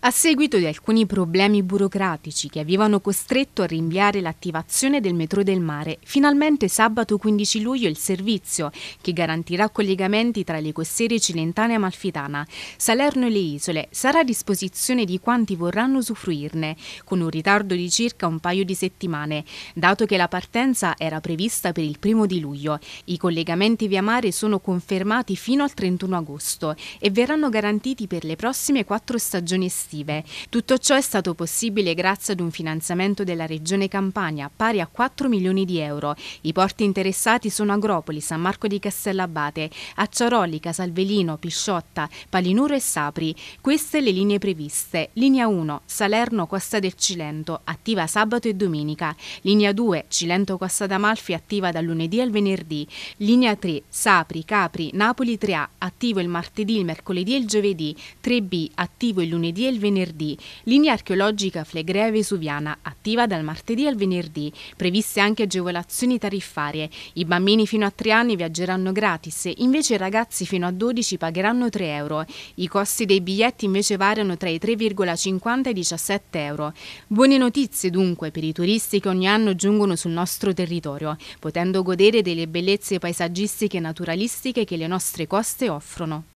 A seguito di alcuni problemi burocratici che avevano costretto a rinviare l'attivazione del metro del mare, finalmente sabato 15 luglio il servizio, che garantirà collegamenti tra le costiere cilentane e amalfitana, Salerno e le isole, sarà a disposizione di quanti vorranno usufruirne, con un ritardo di circa un paio di settimane, dato che la partenza era prevista per il primo di luglio. I collegamenti via mare sono confermati fino al 31 agosto e verranno garantiti per le prossime quattro stagioni estive estive. Tutto ciò è stato possibile grazie ad un finanziamento della Regione Campania pari a 4 milioni di euro. I porti interessati sono Agropoli, San Marco di Castellabate, Acciaroli, Casalvelino, Pisciotta, Palinuro e Sapri. Queste le linee previste. Linea 1 Salerno Costa del Cilento attiva sabato e domenica. Linea 2 Cilento Costa d'Amalfi attiva dal lunedì al venerdì. Linea 3 Sapri, Capri, Napoli 3A attivo il martedì, il mercoledì e il giovedì. 3B attivo il lunedì e il al venerdì, linea archeologica Flegrea Vesuviana, attiva dal martedì al venerdì, previste anche agevolazioni tariffarie. I bambini fino a 3 anni viaggeranno gratis, invece i ragazzi fino a 12 pagheranno 3 euro. I costi dei biglietti invece variano tra i 3,50 e i 17 euro. Buone notizie dunque per i turisti che ogni anno giungono sul nostro territorio, potendo godere delle bellezze paesaggistiche e naturalistiche che le nostre coste offrono.